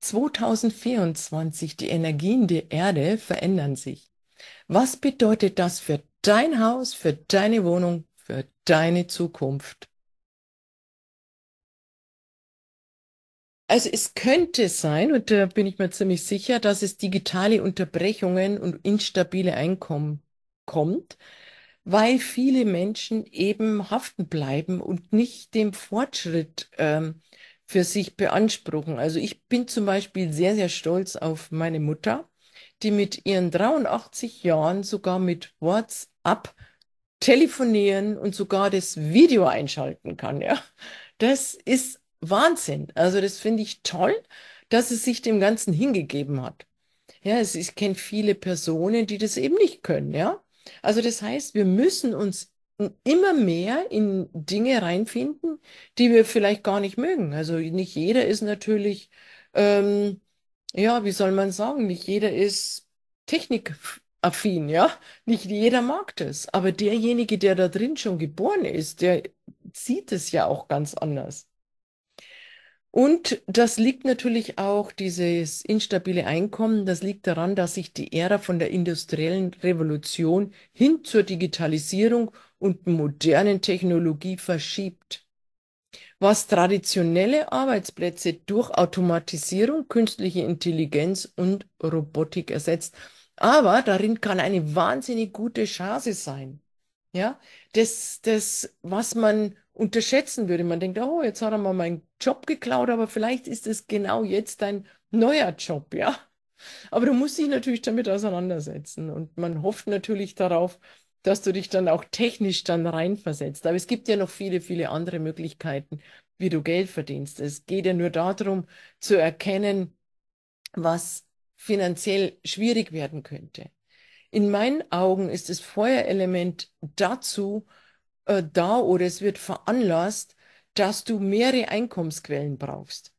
2024, die Energien der Erde verändern sich. Was bedeutet das für dein Haus, für deine Wohnung, für deine Zukunft? Also es könnte sein, und da bin ich mir ziemlich sicher, dass es digitale Unterbrechungen und instabile Einkommen kommt, weil viele Menschen eben haften bleiben und nicht dem Fortschritt ähm, für sich beanspruchen. Also ich bin zum Beispiel sehr, sehr stolz auf meine Mutter, die mit ihren 83 Jahren sogar mit WhatsApp telefonieren und sogar das Video einschalten kann. Ja, das ist Wahnsinn. Also das finde ich toll, dass es sich dem Ganzen hingegeben hat. Ja, es, ich kenne viele Personen, die das eben nicht können. Ja, also das heißt, wir müssen uns immer mehr in Dinge reinfinden, die wir vielleicht gar nicht mögen. Also nicht jeder ist natürlich, ähm, ja, wie soll man sagen, nicht jeder ist technikaffin, ja. Nicht jeder mag das. Aber derjenige, der da drin schon geboren ist, der sieht es ja auch ganz anders. Und das liegt natürlich auch, dieses instabile Einkommen, das liegt daran, dass sich die Ära von der industriellen Revolution hin zur Digitalisierung und modernen Technologie verschiebt. Was traditionelle Arbeitsplätze durch Automatisierung, künstliche Intelligenz und Robotik ersetzt. Aber darin kann eine wahnsinnig gute Chance sein. Ja, das, das, was man unterschätzen würde. Man denkt, oh, jetzt hat er mal meinen Job geklaut, aber vielleicht ist es genau jetzt ein neuer Job, ja. Aber du musst dich natürlich damit auseinandersetzen und man hofft natürlich darauf, dass du dich dann auch technisch dann reinversetzt. Aber es gibt ja noch viele, viele andere Möglichkeiten, wie du Geld verdienst. Es geht ja nur darum, zu erkennen, was finanziell schwierig werden könnte. In meinen Augen ist das Feuerelement dazu äh, da oder es wird veranlasst, dass du mehrere Einkommensquellen brauchst.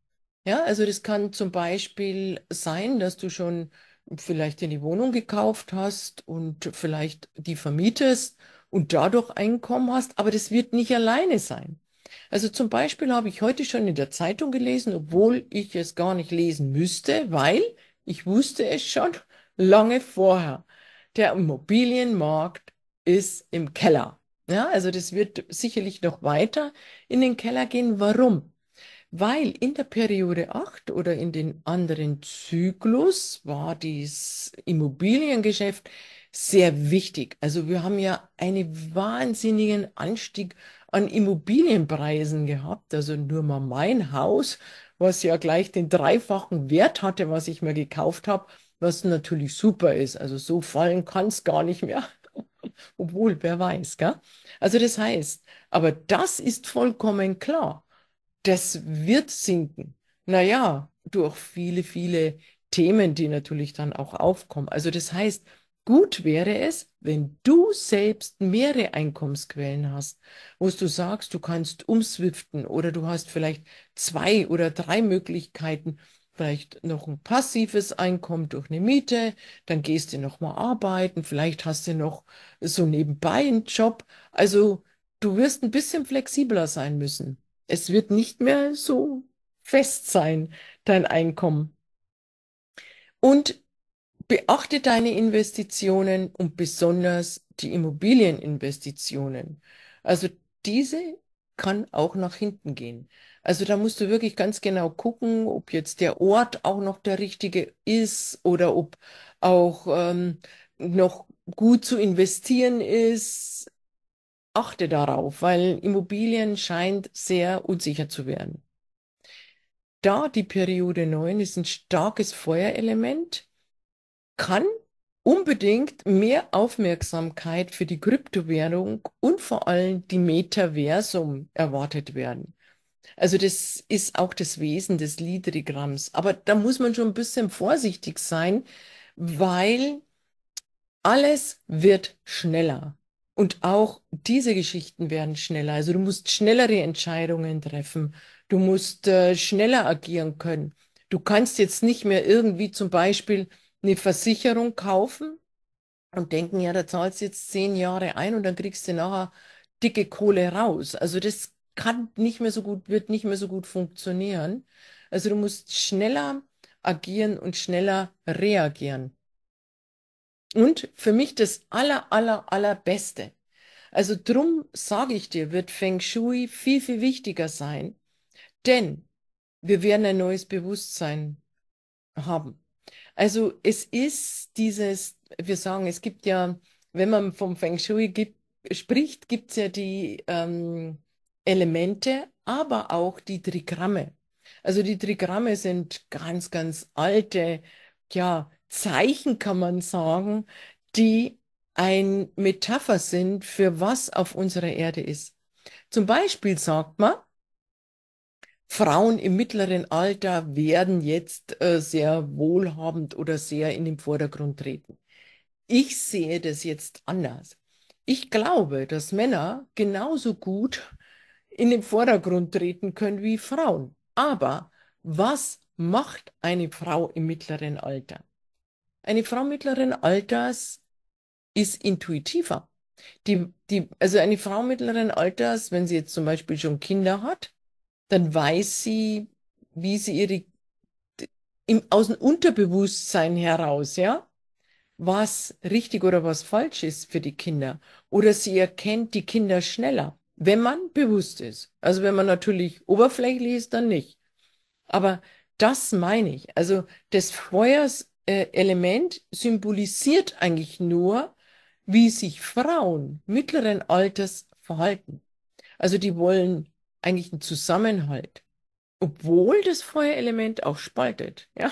Ja, also das kann zum Beispiel sein, dass du schon vielleicht in die Wohnung gekauft hast und vielleicht die vermietest und dadurch Einkommen hast, aber das wird nicht alleine sein. Also zum Beispiel habe ich heute schon in der Zeitung gelesen, obwohl ich es gar nicht lesen müsste, weil ich wusste es schon lange vorher. Der Immobilienmarkt ist im Keller. Ja, also das wird sicherlich noch weiter in den Keller gehen. Warum? weil in der Periode 8 oder in den anderen Zyklus war dieses Immobiliengeschäft sehr wichtig. Also wir haben ja einen wahnsinnigen Anstieg an Immobilienpreisen gehabt. Also nur mal mein Haus, was ja gleich den dreifachen Wert hatte, was ich mir gekauft habe, was natürlich super ist. Also so fallen kann es gar nicht mehr. Obwohl, wer weiß, gell? Also das heißt, aber das ist vollkommen klar das wird sinken. Naja, durch viele, viele Themen, die natürlich dann auch aufkommen. Also das heißt, gut wäre es, wenn du selbst mehrere Einkommensquellen hast, wo du sagst, du kannst umswiften oder du hast vielleicht zwei oder drei Möglichkeiten, vielleicht noch ein passives Einkommen durch eine Miete, dann gehst du nochmal arbeiten, vielleicht hast du noch so nebenbei einen Job. Also du wirst ein bisschen flexibler sein müssen. Es wird nicht mehr so fest sein, dein Einkommen. Und beachte deine Investitionen und besonders die Immobilieninvestitionen. Also diese kann auch nach hinten gehen. Also da musst du wirklich ganz genau gucken, ob jetzt der Ort auch noch der richtige ist oder ob auch ähm, noch gut zu investieren ist achte darauf, weil Immobilien scheint sehr unsicher zu werden. Da die Periode 9 ist ein starkes Feuerelement, kann unbedingt mehr Aufmerksamkeit für die Kryptowährung und vor allem die Metaversum erwartet werden. Also das ist auch das Wesen des Liedrigramms. Aber da muss man schon ein bisschen vorsichtig sein, weil alles wird schneller. Und auch diese Geschichten werden schneller. Also du musst schnellere Entscheidungen treffen. Du musst äh, schneller agieren können. Du kannst jetzt nicht mehr irgendwie zum Beispiel eine Versicherung kaufen und denken, ja, da zahlst du jetzt zehn Jahre ein und dann kriegst du nachher dicke Kohle raus. Also das kann nicht mehr so gut, wird nicht mehr so gut funktionieren. Also du musst schneller agieren und schneller reagieren. Und für mich das aller, aller, allerbeste. Also drum sage ich dir, wird Feng Shui viel, viel wichtiger sein, denn wir werden ein neues Bewusstsein haben. Also es ist dieses, wir sagen, es gibt ja, wenn man vom Feng Shui gibt, spricht, gibt es ja die ähm, Elemente, aber auch die Trigramme. Also die Trigramme sind ganz, ganz alte, ja, Zeichen, kann man sagen, die ein Metapher sind für was auf unserer Erde ist. Zum Beispiel sagt man, Frauen im mittleren Alter werden jetzt äh, sehr wohlhabend oder sehr in den Vordergrund treten. Ich sehe das jetzt anders. Ich glaube, dass Männer genauso gut in den Vordergrund treten können wie Frauen. Aber was macht eine Frau im mittleren Alter? Eine Frau mittleren Alters ist intuitiver. Die, die, also eine Frau mittleren Alters, wenn sie jetzt zum Beispiel schon Kinder hat, dann weiß sie, wie sie ihre, im, aus dem Unterbewusstsein heraus, ja, was richtig oder was falsch ist für die Kinder. Oder sie erkennt die Kinder schneller, wenn man bewusst ist. Also wenn man natürlich oberflächlich ist, dann nicht. Aber das meine ich. Also des Feuers äh, Element symbolisiert eigentlich nur, wie sich Frauen mittleren Alters verhalten. Also die wollen eigentlich einen Zusammenhalt, obwohl das Feuerelement auch spaltet. Ja?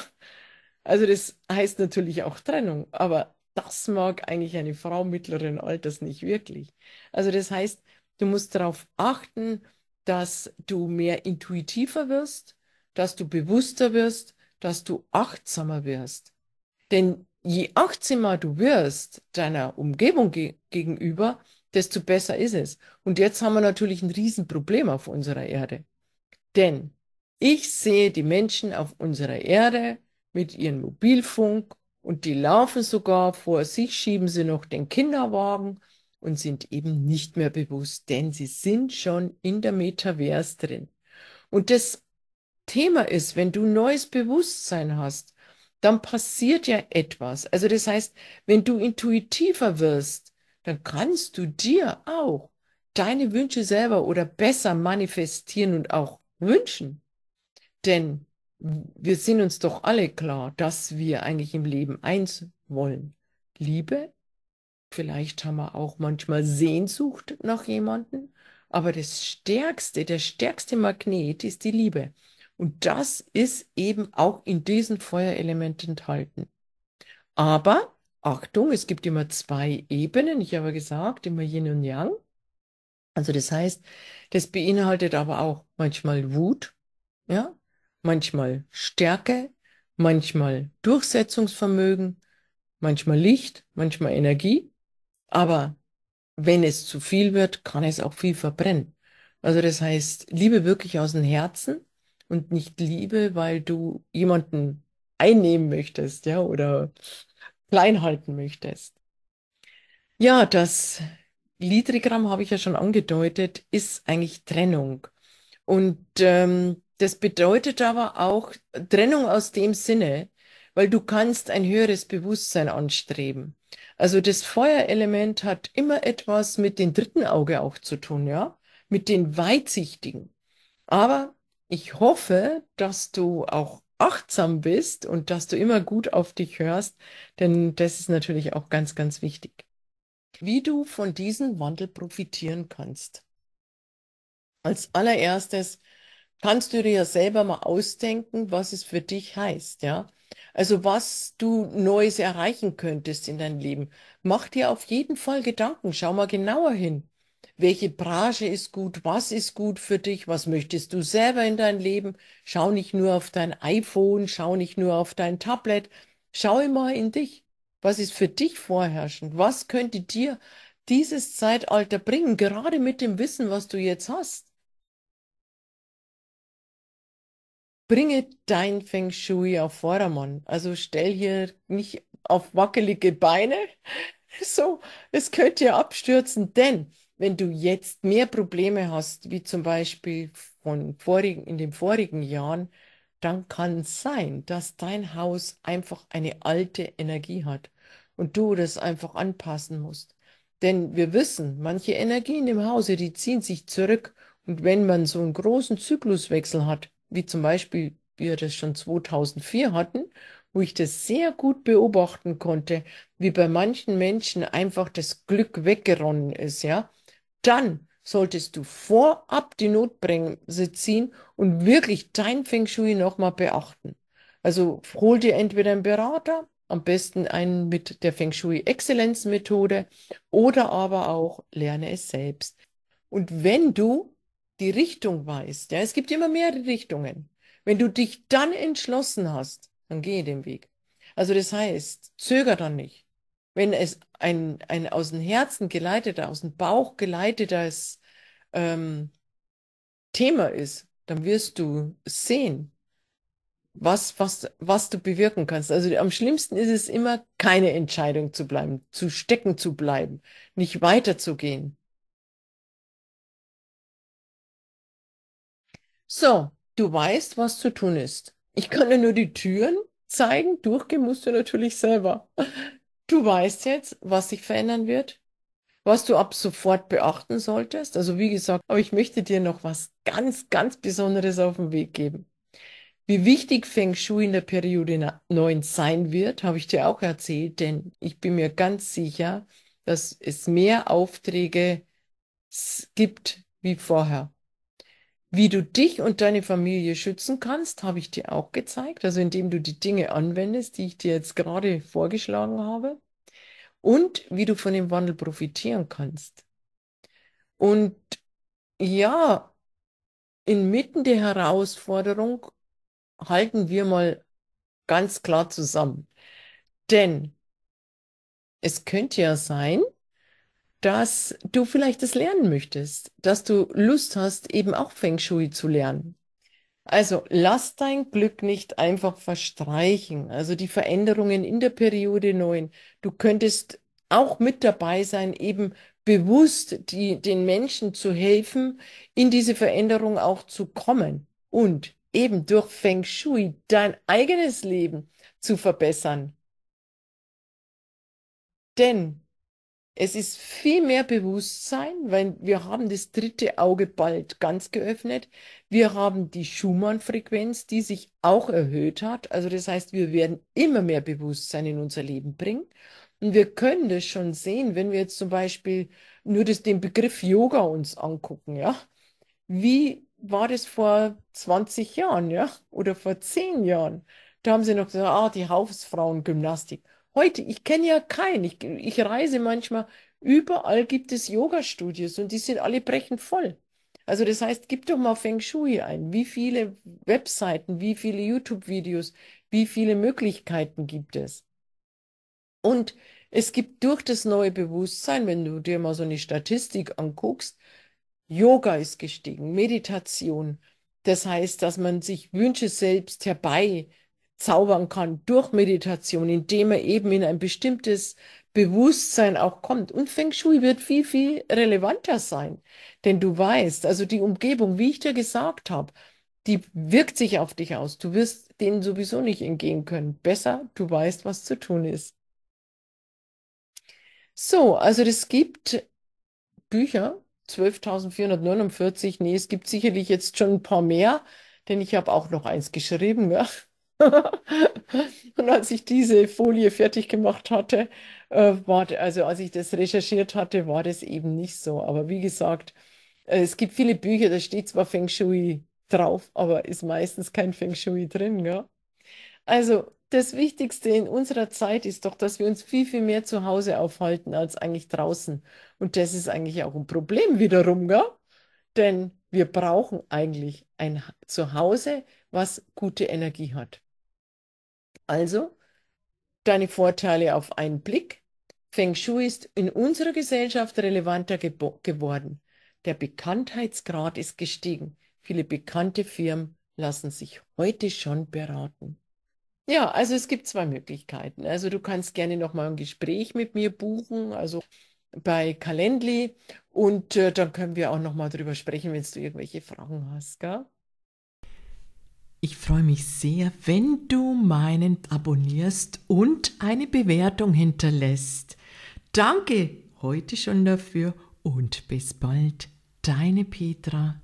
Also das heißt natürlich auch Trennung, aber das mag eigentlich eine Frau mittleren Alters nicht wirklich. Also das heißt, du musst darauf achten, dass du mehr intuitiver wirst, dass du bewusster wirst, dass du achtsamer wirst. Denn je achtsamer du wirst deiner Umgebung ge gegenüber, desto besser ist es. Und jetzt haben wir natürlich ein Riesenproblem auf unserer Erde. Denn ich sehe die Menschen auf unserer Erde mit ihrem Mobilfunk und die laufen sogar vor sich, schieben sie noch den Kinderwagen und sind eben nicht mehr bewusst, denn sie sind schon in der Metaverse drin. Und das Thema ist, wenn du neues Bewusstsein hast, dann passiert ja etwas. Also das heißt, wenn du intuitiver wirst, dann kannst du dir auch deine Wünsche selber oder besser manifestieren und auch wünschen. Denn wir sind uns doch alle klar, dass wir eigentlich im Leben eins wollen. Liebe, vielleicht haben wir auch manchmal Sehnsucht nach jemanden, aber das stärkste, der stärkste Magnet ist die Liebe. Und das ist eben auch in diesem Feuerelement enthalten. Aber Achtung, es gibt immer zwei Ebenen. Ich habe gesagt, immer Yin und Yang. Also das heißt, das beinhaltet aber auch manchmal Wut, ja, manchmal Stärke, manchmal Durchsetzungsvermögen, manchmal Licht, manchmal Energie. Aber wenn es zu viel wird, kann es auch viel verbrennen. Also das heißt, Liebe wirklich aus dem Herzen und nicht Liebe, weil du jemanden einnehmen möchtest, ja, oder klein halten möchtest. Ja, das Lidrigramm habe ich ja schon angedeutet, ist eigentlich Trennung. Und ähm, das bedeutet aber auch Trennung aus dem Sinne, weil du kannst ein höheres Bewusstsein anstreben. Also das Feuerelement hat immer etwas mit dem dritten Auge auch zu tun, ja, mit den Weitsichtigen. Aber ich hoffe, dass du auch achtsam bist und dass du immer gut auf dich hörst, denn das ist natürlich auch ganz, ganz wichtig. Wie du von diesem Wandel profitieren kannst. Als allererstes kannst du dir ja selber mal ausdenken, was es für dich heißt, ja. Also was du Neues erreichen könntest in deinem Leben. Mach dir auf jeden Fall Gedanken, schau mal genauer hin welche Branche ist gut, was ist gut für dich, was möchtest du selber in dein Leben. Schau nicht nur auf dein iPhone, schau nicht nur auf dein Tablet, schau immer in dich. Was ist für dich vorherrschend? Was könnte dir dieses Zeitalter bringen, gerade mit dem Wissen, was du jetzt hast? Bringe dein Feng Shui auf Vordermann. Also stell hier nicht auf wackelige Beine. So, es könnte ja abstürzen, denn wenn du jetzt mehr Probleme hast, wie zum Beispiel von vorigen, in den vorigen Jahren, dann kann es sein, dass dein Haus einfach eine alte Energie hat und du das einfach anpassen musst. Denn wir wissen, manche Energien im Hause, die ziehen sich zurück. Und wenn man so einen großen Zykluswechsel hat, wie zum Beispiel wir das schon 2004 hatten, wo ich das sehr gut beobachten konnte, wie bei manchen Menschen einfach das Glück weggeronnen ist, ja dann solltest du vorab die Notbremse ziehen und wirklich dein Feng Shui nochmal beachten. Also hol dir entweder einen Berater, am besten einen mit der Feng Shui Exzellenzmethode oder aber auch lerne es selbst. Und wenn du die Richtung weißt, ja, es gibt immer mehrere Richtungen. Wenn du dich dann entschlossen hast, dann gehe den Weg. Also das heißt, zöger dann nicht. Wenn es ein, ein aus dem Herzen geleiteter, aus dem Bauch geleitetes ähm, Thema ist, dann wirst du sehen, was, was, was du bewirken kannst. Also am schlimmsten ist es immer, keine Entscheidung zu bleiben, zu stecken zu bleiben, nicht weiterzugehen. So, du weißt, was zu tun ist. Ich kann dir nur die Türen zeigen, durchgehen musst du natürlich selber. Du weißt jetzt, was sich verändern wird, was du ab sofort beachten solltest. Also wie gesagt, aber ich möchte dir noch was ganz, ganz Besonderes auf den Weg geben. Wie wichtig Feng Shui in der Periode 9 sein wird, habe ich dir auch erzählt, denn ich bin mir ganz sicher, dass es mehr Aufträge gibt wie vorher. Wie du dich und deine Familie schützen kannst, habe ich dir auch gezeigt, also indem du die Dinge anwendest, die ich dir jetzt gerade vorgeschlagen habe, und wie du von dem Wandel profitieren kannst. Und ja, inmitten der Herausforderung halten wir mal ganz klar zusammen. Denn es könnte ja sein, dass du vielleicht das lernen möchtest, dass du Lust hast, eben auch Feng Shui zu lernen. Also lass dein Glück nicht einfach verstreichen. Also die Veränderungen in der Periode 9. Du könntest auch mit dabei sein, eben bewusst die, den Menschen zu helfen, in diese Veränderung auch zu kommen und eben durch Feng Shui dein eigenes Leben zu verbessern. Denn es ist viel mehr Bewusstsein, weil wir haben das dritte Auge bald ganz geöffnet. Wir haben die Schumann-Frequenz, die sich auch erhöht hat. Also das heißt, wir werden immer mehr Bewusstsein in unser Leben bringen. Und wir können das schon sehen, wenn wir jetzt zum Beispiel nur das, den Begriff Yoga uns angucken, ja. Wie war das vor 20 Jahren, ja? Oder vor 10 Jahren? Da haben sie noch gesagt, ah, die Hausfrauengymnastik. Heute, ich kenne ja keinen. Ich, ich reise manchmal. Überall gibt es Yoga-Studios und die sind alle brechend voll. Also das heißt, gib doch mal Feng Shui ein. Wie viele Webseiten, wie viele YouTube-Videos, wie viele Möglichkeiten gibt es? Und es gibt durch das neue Bewusstsein, wenn du dir mal so eine Statistik anguckst, Yoga ist gestiegen, Meditation. Das heißt, dass man sich Wünsche selbst herbei zaubern kann durch Meditation, indem er eben in ein bestimmtes Bewusstsein auch kommt. Und Feng Shui wird viel, viel relevanter sein. Denn du weißt, also die Umgebung, wie ich dir gesagt habe, die wirkt sich auf dich aus. Du wirst denen sowieso nicht entgehen können. Besser, du weißt, was zu tun ist. So, also es gibt Bücher, 12.449. Nee, es gibt sicherlich jetzt schon ein paar mehr, denn ich habe auch noch eins geschrieben. Ja. Und als ich diese Folie fertig gemacht hatte, äh, war, also als ich das recherchiert hatte, war das eben nicht so. Aber wie gesagt, äh, es gibt viele Bücher, da steht zwar Feng Shui drauf, aber ist meistens kein Feng Shui drin, gell? Also das Wichtigste in unserer Zeit ist doch, dass wir uns viel, viel mehr zu Hause aufhalten als eigentlich draußen. Und das ist eigentlich auch ein Problem wiederum, gell? Denn wir brauchen eigentlich ein Zuhause, was gute Energie hat. Also deine Vorteile auf einen Blick. Feng Shui ist in unserer Gesellschaft relevanter geworden. Der Bekanntheitsgrad ist gestiegen. Viele bekannte Firmen lassen sich heute schon beraten. Ja, also es gibt zwei Möglichkeiten. Also du kannst gerne nochmal ein Gespräch mit mir buchen, also bei Calendly und äh, dann können wir auch nochmal drüber sprechen, wenn du irgendwelche Fragen hast, gell? Ich freue mich sehr, wenn du meinen abonnierst und eine Bewertung hinterlässt. Danke heute schon dafür und bis bald, deine Petra.